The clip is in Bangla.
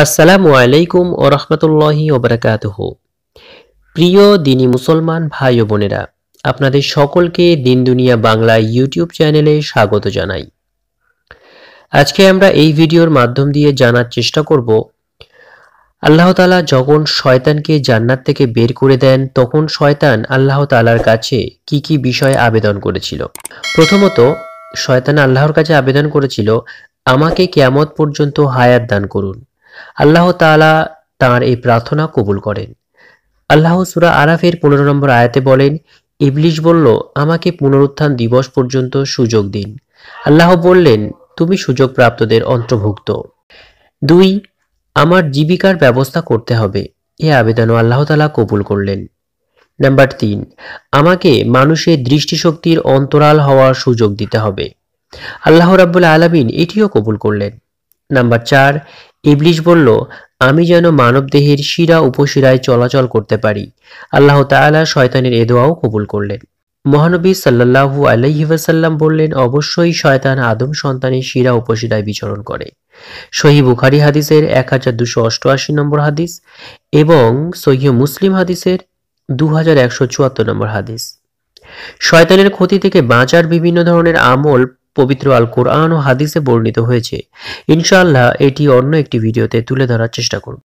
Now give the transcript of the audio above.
আসসালামু আলাইকুম ও রহমতুল্লাহি ওবরাকাত প্রিয় দিনী মুসলমান ভাই ও বোনেরা আপনাদের সকলকে দিন দুনিয়া বাংলা ইউটিউব চ্যানেলে স্বাগত জানাই আজকে আমরা এই ভিডিওর মাধ্যম দিয়ে জানার চেষ্টা করব আল্লাহ তালা যখন শয়তানকে জান্নাত থেকে বের করে দেন তখন শয়তান আল্লাহ তালার কাছে কি কি বিষয়ে আবেদন করেছিল প্রথমত শয়তান আল্লাহর কাছে আবেদন করেছিল আমাকে কেমত পর্যন্ত হায়াত দান করুন আল্লাহ তালা তার এই প্রার্থনা কবুল করেন আল্লাহ সুরা আরাফের পনেরো নম্বর আয়াতে বলেন ইবলিশ বলল আমাকে পুনরুত্থান দিবস পর্যন্ত সুযোগ দিন আল্লাহ বললেন তুমি সুযোগ প্রাপ্তদের অন্তর্ভুক্ত দুই আমার জীবিকার ব্যবস্থা করতে হবে এ আবেদন আল্লাহ তালা কবুল করলেন নাম্বার তিন আমাকে মানুষের দৃষ্টিশক্তির অন্তরাল হওয়ার সুযোগ দিতে হবে আল্লাহ রাবুল আলমিন এটিও কবুল করলেন নাম্বার চার ইবলিশ বলল আমি যেন মানবদেহের শিরা উপশিরায় চলাচল করতে পারি আল্লাহ তাআলা শয়তানের এ দোয়াও কবুল করলেন মহানবী সাল্লাহু আলহিহাসাল্লাম বললেন অবশ্যই শয়তান আদম সন্তানের শিরা উপশিরায় বিচরণ করে সহি বুখারি হাদিসের এক হাজার দুশো অষ্টআশি নম্বর হাদিস এবং সহি মুসলিম হাদিসের দু হাজার একশো চুয়াত্তর নম্বর হাদিস শয়তানের ক্ষতি থেকে বাঁচার বিভিন্ন ধরনের আমল পবিত্র আল কোরআন ও হাদিসে বর্ণিত হয়েছে ইনশাআল্লাহ এটি অন্য একটি ভিডিওতে তুলে ধরার চেষ্টা করব